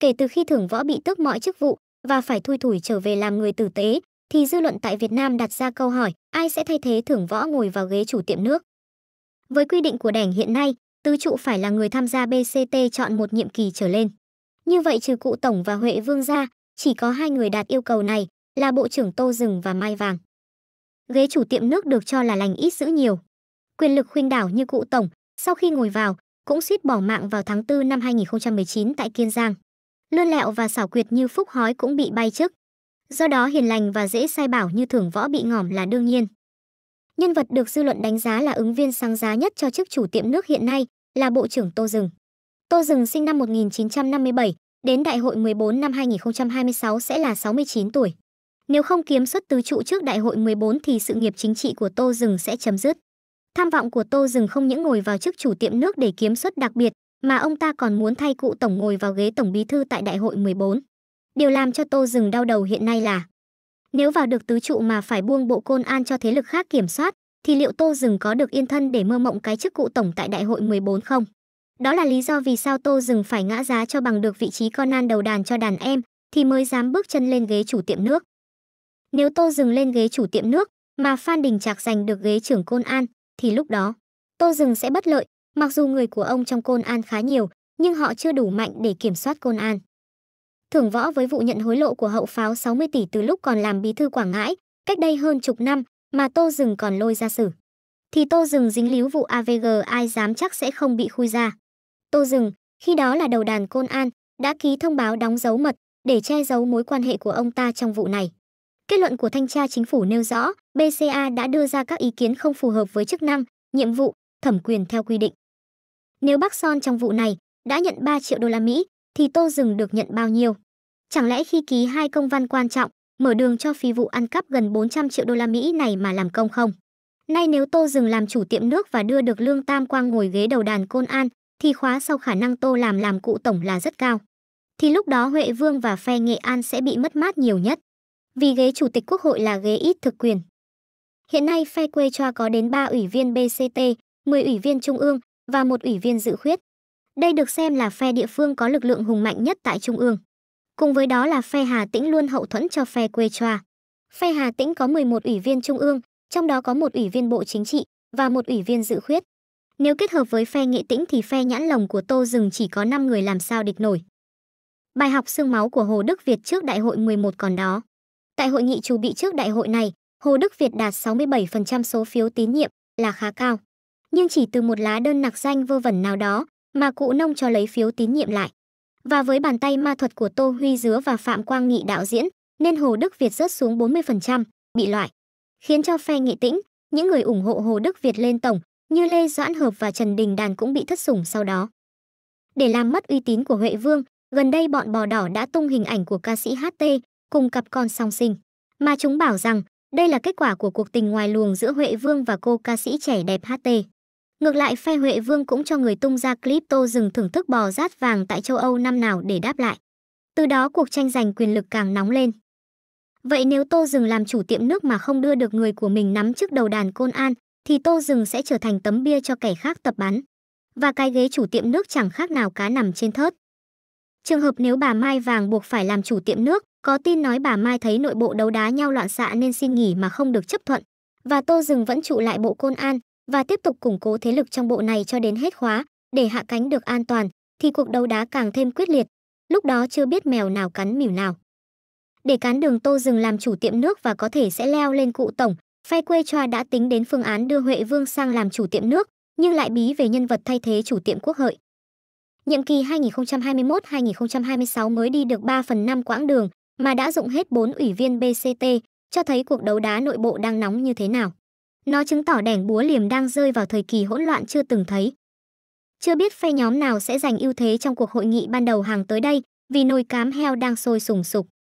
kể từ khi thưởng võ bị tước mọi chức vụ và phải thui thủi trở về làm người tử tế, thì dư luận tại Việt Nam đặt ra câu hỏi ai sẽ thay thế thưởng võ ngồi vào ghế chủ tiệm nước. Với quy định của đảng hiện nay, tứ trụ phải là người tham gia BCT chọn một nhiệm kỳ trở lên. Như vậy trừ cụ Tổng và Huệ Vương ra, chỉ có hai người đạt yêu cầu này là Bộ trưởng Tô Rừng và Mai Vàng. Ghế chủ tiệm nước được cho là lành ít giữ nhiều. Quyền lực khuyên đảo như cụ Tổng, sau khi ngồi vào, cũng suýt bỏ mạng vào tháng 4 năm 2019 tại Kiên Giang lươn lẹo và xảo quyệt như phúc hói cũng bị bay chức. Do đó hiền lành và dễ sai bảo như thưởng võ bị ngỏm là đương nhiên. Nhân vật được dư luận đánh giá là ứng viên sáng giá nhất cho chức chủ tiệm nước hiện nay là Bộ trưởng Tô Dừng. Tô Dừng sinh năm 1957, đến đại hội 14 năm 2026 sẽ là 69 tuổi. Nếu không kiếm xuất tứ trụ trước đại hội 14 thì sự nghiệp chính trị của Tô Dừng sẽ chấm dứt. Tham vọng của Tô Dừng không những ngồi vào chức chủ tiệm nước để kiếm xuất đặc biệt mà ông ta còn muốn thay cụ tổng ngồi vào ghế tổng bí thư tại đại hội 14. Điều làm cho Tô Dừng đau đầu hiện nay là nếu vào được tứ trụ mà phải buông bộ côn an cho thế lực khác kiểm soát, thì liệu Tô Dừng có được yên thân để mơ mộng cái chức cụ tổng tại đại hội 14 không? Đó là lý do vì sao Tô Dừng phải ngã giá cho bằng được vị trí con nan đầu đàn cho đàn em, thì mới dám bước chân lên ghế chủ tiệm nước. Nếu Tô Dừng lên ghế chủ tiệm nước, mà Phan Đình Trạc giành được ghế trưởng Côn An, thì lúc đó Tô Dừng sẽ bất lợi Mặc dù người của ông trong Côn An khá nhiều, nhưng họ chưa đủ mạnh để kiểm soát Côn An. Thưởng võ với vụ nhận hối lộ của hậu pháo 60 tỷ từ lúc còn làm bí thư Quảng Ngãi, cách đây hơn chục năm mà Tô Dừng còn lôi ra xử. Thì Tô Dừng dính líu vụ AVG ai dám chắc sẽ không bị khui ra. Tô Dừng, khi đó là đầu đàn Côn An, đã ký thông báo đóng dấu mật để che giấu mối quan hệ của ông ta trong vụ này. Kết luận của thanh tra chính phủ nêu rõ, BCA đã đưa ra các ý kiến không phù hợp với chức năng, nhiệm vụ, thẩm quyền theo quy định. Nếu bác Son trong vụ này đã nhận 3 triệu đô la Mỹ thì Tô Dừng được nhận bao nhiêu? Chẳng lẽ khi ký hai công văn quan trọng mở đường cho phi vụ ăn cắp gần 400 triệu đô la Mỹ này mà làm công không? Nay nếu Tô Dừng làm chủ tiệm nước và đưa được Lương Tam Quang ngồi ghế đầu đàn Côn An thì khóa sau khả năng Tô làm làm cụ tổng là rất cao. Thì lúc đó Huệ Vương và phe Nghệ An sẽ bị mất mát nhiều nhất. Vì ghế chủ tịch quốc hội là ghế ít thực quyền. Hiện nay phe quê cho có đến 3 ủy viên BCT, 10 ủy viên trung ương, và một ủy viên dự khuyết. Đây được xem là phe địa phương có lực lượng hùng mạnh nhất tại Trung ương. Cùng với đó là phe Hà Tĩnh luôn hậu thuẫn cho phe Quê Choa. Phe Hà Tĩnh có 11 ủy viên Trung ương, trong đó có một ủy viên Bộ Chính trị và một ủy viên dự khuyết. Nếu kết hợp với phe Nghệ Tĩnh thì phe nhãn lồng của Tô Dừng chỉ có 5 người làm sao địch nổi. Bài học xương máu của Hồ Đức Việt trước đại hội 11 còn đó. Tại hội nghị chủ bị trước đại hội này, Hồ Đức Việt đạt 67% số phiếu tín nhiệm là khá cao nhưng chỉ từ một lá đơn nặc danh vơ vẩn nào đó mà cụ nông cho lấy phiếu tín nhiệm lại. Và với bàn tay ma thuật của Tô Huy Dứa và Phạm Quang Nghị đạo diễn, nên Hồ Đức Việt rớt xuống 40%, bị loại. Khiến cho phe nghị tĩnh, những người ủng hộ Hồ Đức Việt lên tổng, như Lê Doãn Hợp và Trần Đình Đàn cũng bị thất sủng sau đó. Để làm mất uy tín của Huệ Vương, gần đây bọn bò đỏ đã tung hình ảnh của ca sĩ HT cùng cặp con song sinh. Mà chúng bảo rằng đây là kết quả của cuộc tình ngoài luồng giữa Huệ Vương và cô ca sĩ trẻ đẹp HT. Ngược lại phe Huệ Vương cũng cho người tung ra crypto dừng thưởng thức bò rát vàng tại châu Âu năm nào để đáp lại. Từ đó cuộc tranh giành quyền lực càng nóng lên. Vậy nếu Tô Dừng làm chủ tiệm nước mà không đưa được người của mình nắm trước đầu đàn Côn An, thì Tô Dừng sẽ trở thành tấm bia cho kẻ khác tập bắn. Và cái ghế chủ tiệm nước chẳng khác nào cá nằm trên thớt. Trường hợp nếu bà Mai Vàng buộc phải làm chủ tiệm nước, có tin nói bà Mai thấy nội bộ đấu đá nhau loạn xạ nên xin nghỉ mà không được chấp thuận. Và Tô Dừng vẫn trụ lại bộ Côn An, và tiếp tục củng cố thế lực trong bộ này cho đến hết khóa để hạ cánh được an toàn thì cuộc đấu đá càng thêm quyết liệt lúc đó chưa biết mèo nào cắn mỉu nào để cán đường tô dừng làm chủ tiệm nước và có thể sẽ leo lên cụ tổng phe quê choa đã tính đến phương án đưa huệ vương sang làm chủ tiệm nước nhưng lại bí về nhân vật thay thế chủ tiệm quốc hợi nhiệm kỳ 2021-2026 mới đi được 3 phần 5 quãng đường mà đã dụng hết 4 ủy viên BCT, cho thấy cuộc đấu đá nội bộ đang nóng như thế nào. Nó chứng tỏ đẻng búa liềm đang rơi vào thời kỳ hỗn loạn chưa từng thấy. Chưa biết phe nhóm nào sẽ giành ưu thế trong cuộc hội nghị ban đầu hàng tới đây, vì nồi cám heo đang sôi sùng sục.